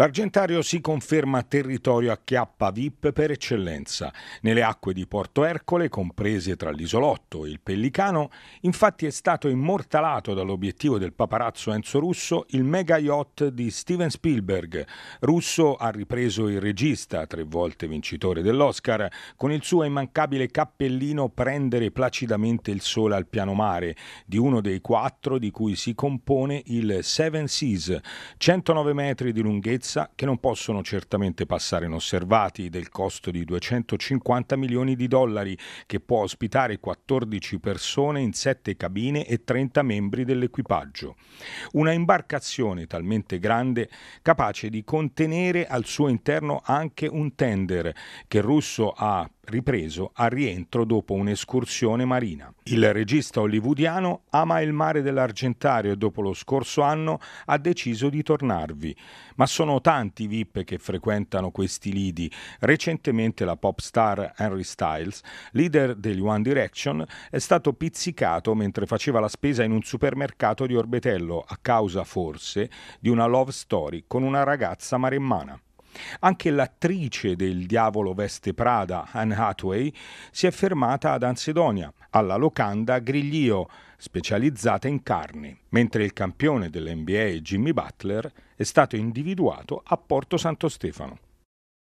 L'Argentario si conferma territorio a chiappa VIP per eccellenza. Nelle acque di Porto Ercole, comprese tra l'isolotto e il Pellicano, infatti è stato immortalato dall'obiettivo del paparazzo Enzo Russo il mega yacht di Steven Spielberg. Russo ha ripreso il regista, tre volte vincitore dell'Oscar, con il suo immancabile cappellino Prendere placidamente il sole al piano mare, di uno dei quattro di cui si compone il Seven Seas, 109 metri di lunghezza tassa che non possono certamente passare inosservati del costo di 250 milioni di dollari che può ospitare 14 persone in 7 cabine e 30 membri dell'equipaggio. Una imbarcazione talmente grande capace di contenere al suo interno anche un tender che Russo ha ripreso al rientro dopo un'escursione marina. Il regista hollywoodiano ama il mare dell'Argentario e dopo lo scorso anno ha deciso di tornarvi. Ma sono tanti i VIP che frequentano questi lidi. Recentemente la pop star Henry Styles, leader degli One Direction, è stato pizzicato mentre faceva la spesa in un supermercato di Orbetello a causa forse di una love story con una ragazza maremmana. Anche l'attrice del Diavolo Veste Prada, Anne Hathaway, si è fermata ad Ansedonia, alla locanda Griglio, specializzata in carni, mentre il campione dell'NBA Jimmy Butler è stato individuato a Porto Santo Stefano.